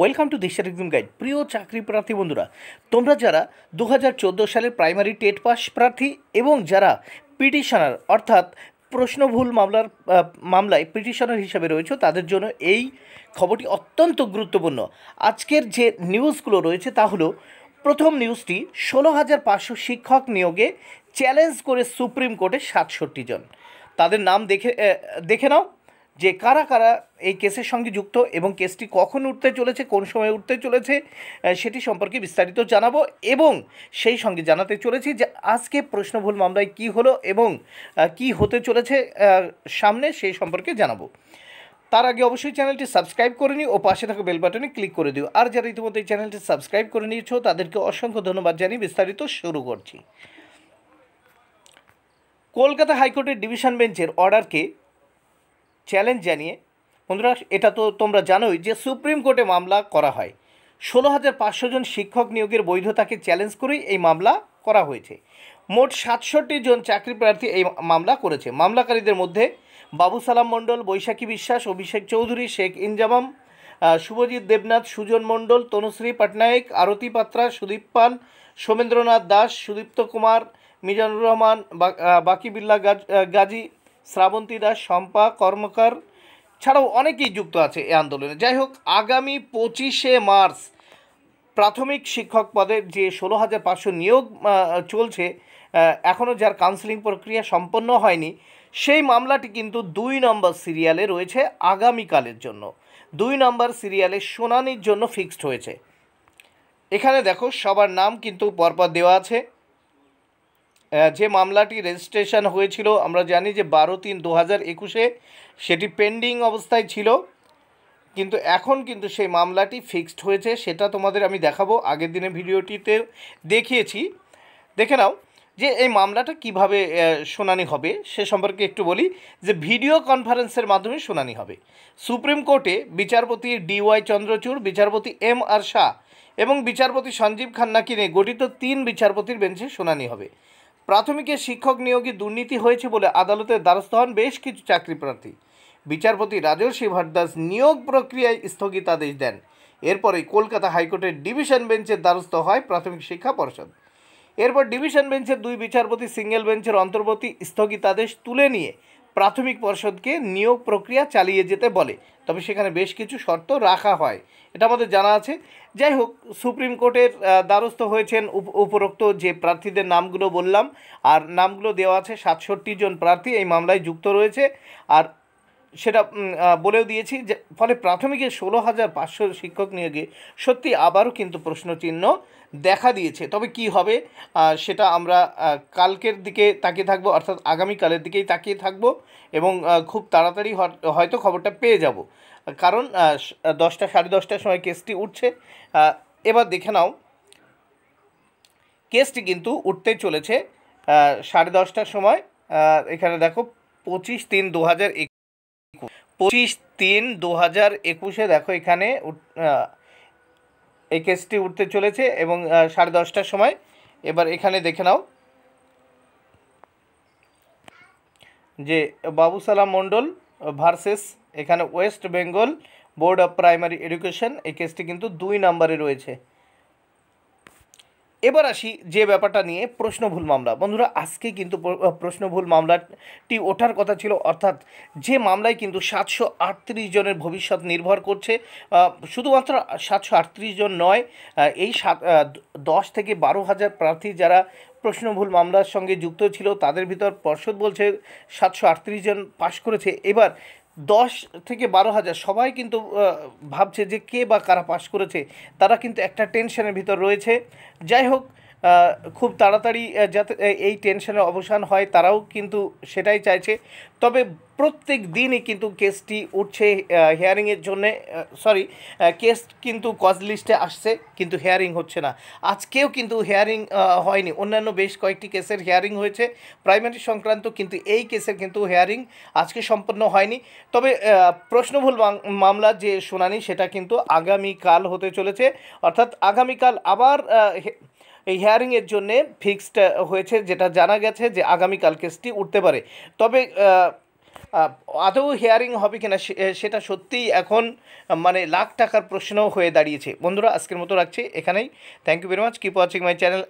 welcome to দিশার exam guide প্রিয় চাকরি প্রার্থী বন্ধুরা তোমরা যারা দু হাজার সালের প্রাইমারি টেট পাস প্রার্থী এবং যারা পিটিশনার অর্থাৎ প্রশ্নভুল মামলার মামলায় পিটিশনার হিসাবে রয়েছে তাদের জন্য এই খবরটি অত্যন্ত গুরুত্বপূর্ণ আজকের যে নিউজগুলো রয়েছে তা হলো প্রথম নিউজটি ষোলো হাজার পাঁচশো শিক্ষক নিয়োগে চ্যালেঞ্জ করে সুপ্রিম কোর্টে সাতষট্টি জন তাদের নাম দেখে দেখে নাও যে কারা কারা এই কেসের সঙ্গে যুক্ত এবং কেসটি কখন উঠতে চলেছে কোন সময় উঠতে চলেছে সেটি সম্পর্কে বিস্তারিত জানাবো এবং সেই সঙ্গে জানাতে চলেছি যে আজকে প্রশ্নভুল মামলায় কি হলো এবং কি হতে চলেছে সামনে সেই সম্পর্কে জানাবো তার আগে অবশ্যই চ্যানেলটি সাবস্ক্রাইব করে নিও ও পাশে থাকা বেল বাটনে ক্লিক করে দিও আর যারা ইতিমধ্যে এই চ্যানেলটি সাবস্ক্রাইব করে নিয়েছ তাদেরকে অসংখ্য ধন্যবাদ জানিয়ে বিস্তারিত শুরু করছি কলকাতা হাইকোর্টের ডিভিশন বেঞ্চের অর্ডারকে চ্যালেঞ্জ জানিয়ে বন্ধুরা এটা তো তোমরা জানোই যে সুপ্রিম কোর্টে মামলা করা হয় ষোলো হাজার পাঁচশো জন শিক্ষক নিয়োগের বৈধতাকে চ্যালেঞ্জ করেই এই মামলা করা হয়েছে মোট সাতষট্টি জন চাকরি প্রার্থী এই মামলা করেছে মামলাকারীদের মধ্যে বাবু সালাম মণ্ডল বৈশাখী বিশ্বাস অভিষেক চৌধুরী শেখ ইনজামাম শুভজিৎ দেবনাথ সুজন মণ্ডল তনুশ্রী পটনায়ক আরতি পাত্রা সুদীপ পান সোমেন্দ্রনাথ দাস সুদীপ্ত কুমার মিজানুর রহমান বাকি বিল্লা গাজী শ্রাবন্তী দাস শম্পা কর্মকার ছাড়াও অনেকেই যুক্ত আছে এই আন্দোলনে যাই হোক আগামী পঁচিশে মার্চ প্রাথমিক শিক্ষক পদের যে ষোলো হাজার পাঁচশো নিয়োগ চলছে এখনও যার কাউন্সিলিং প্রক্রিয়া সম্পন্ন হয়নি সেই মামলাটি কিন্তু দুই নম্বর সিরিয়ালে রয়েছে আগামীকালের জন্য দুই নম্বর সিরিয়ালে শুনানির জন্য ফিক্সড হয়েছে এখানে দেখো সবার নাম কিন্তু পরপর দেওয়া আছে যে মামলাটি রেজিস্ট্রেশন হয়েছিল আমরা জানি যে বারো তিন দু হাজার একুশে সেটি পেন্ডিং অবস্থায় ছিল কিন্তু এখন কিন্তু সেই মামলাটি ফিক্সড হয়েছে সেটা তোমাদের আমি দেখাবো আগের দিনে ভিডিওটিতে দেখিয়েছি দেখে নাও যে এই মামলাটা কিভাবে শুনানি হবে সে সম্পর্কে একটু বলি যে ভিডিও কনফারেন্সের মাধ্যমে শুনানি হবে সুপ্রিম কোর্টে বিচারপতি ডিওয়াই চন্দ্রচূড় বিচারপতি এম আর শাহ এবং বিচারপতি সঞ্জীব খান্নাকে নিয়ে গঠিত তিন বিচারপতির বেঞ্চে শুনানি হবে প্রাথমিকে শিক্ষক নিয়োগে দুর্নীতি হয়েছে বলে আদালতের দ্বারস্থ হন বেশ কিছু চাকরি প্রার্থী বিচারপতি রাজর্ষি ভারদাস নিয়োগ প্রক্রিয়ায় স্থগিতাদেশ দেন এরপরে কলকাতা হাইকোর্টের ডিভিশন বেঞ্চের দ্বারস্থ হয় প্রাথমিক শিক্ষা পর্ষদ এরপর ডিভিশন বেঞ্চের দুই বিচারপতি সিঙ্গেল বেঞ্চের অন্তর্বর্তী স্থগিতাদেশ তুলে নিয়ে প্রাথমিক পর্ষদকে নিয়োগ প্রক্রিয়া চালিয়ে যেতে বলে তবে সেখানে বেশ কিছু শর্ত রাখা হয় এটা আমাদের জানা আছে যাই হোক সুপ্রিম কোর্টের দ্বারস্থ হয়েছেন উপরোক্ত যে প্রার্থীদের নামগুলো বললাম আর নামগুলো দেওয়া আছে সাতষট্টি জন প্রার্থী এই মামলায় যুক্ত রয়েছে আর সেটা বলেও দিয়েছি যে ফলে প্রাথমিকে ষোলো হাজার পাঁচশো শিক্ষক নিয়োগে সত্যি আবারও কিন্তু প্রশ্নচিহ্ন দেখা দিয়েছে তবে কি হবে সেটা আমরা কালকের দিকে তাকিয়ে থাকবো অর্থাৎ আগামীকালের দিকেই তাকিয়ে থাকবো এবং খুব তাড়াতাড়ি হয়তো খবরটা পেয়ে যাব কারণ দশটা সাড়ে দশটার সময় কেসটি উঠছে এবার দেখে নাও কেসটি কিন্তু উঠতে চলেছে সাড়ে দশটার সময় এখানে দেখো পঁচিশ তিন দু হাজার পঁচিশ তিন দু হাজার একুশে দেখো এখানে এই কেসটি উঠতে চলেছে এবং সাড়ে দশটার সময় এবার এখানে দেখে নাও যে বাবুসালাম মন্ডল ভার্সেস এখানে West Bengal board of primary education এই কেসটি কিন্তু দুই নম্বরে রয়েছে এবার আসি যে ব্যাপারটা নিয়ে প্রশ্নভুল মামলা বন্ধুরা আজকে কিন্তু প্রশ্নভুল মামলাটি ওঠার কথা ছিল অর্থাৎ যে মামলায় কিন্তু সাতশো আটত্রিশ জনের ভবিষ্যৎ নির্ভর করছে শুধুমাত্র সাতশো আটত্রিশ জন নয় এই সাত দশ থেকে বারো হাজার প্রার্থী যারা প্রশ্নভুল মামলার সঙ্গে যুক্ত ছিল তাদের ভিতর পর্ষদ বলছে সাতশো আটত্রিশ জন পাশ করেছে এবার দশ থেকে বারো হাজার সবাই কিন্তু ভাবছে যে কে বা কারা পাশ করেছে তারা কিন্তু একটা টেনশনের ভিতর রয়েছে যাই হোক খুব তাড়াতাড়ি যাতে এই টেনশনের অবসান হয় তারাও কিন্তু সেটাই চাইছে তবে প্রত্যেক দিনই কিন্তু কেসটি উঠছে হেয়ারিংয়ের জন্যে সরি কেস কিন্তু কজ লিস্টে আসছে কিন্তু হেয়ারিং হচ্ছে না আজকেও কিন্তু হেয়ারিং হয়নি অন্যান্য বেশ কয়েকটি কেসের হেয়ারিং হয়েছে প্রাইমারি সংক্রান্ত কিন্তু এই কেসের কিন্তু হেয়ারিং আজকে সম্পন্ন হয়নি তবে প্রশ্নভুল মামলার যে শুনানি সেটা কিন্তু আগামীকাল হতে চলেছে অর্থাৎ আগামীকাল আবার এই হেয়ারিংয়ের জন্য ফিক্সড হয়েছে যেটা জানা গেছে যে আগামীকাল কেসটি উঠতে পারে তবে আদৌ হেয়ারিং হবে কিনা সেটা সত্যিই এখন মানে লাখ টাকার প্রশ্ন হয়ে দাঁড়িয়েছে বন্ধুরা আজকের মতো রাখছি এখানেই thank you very much keep watching my channel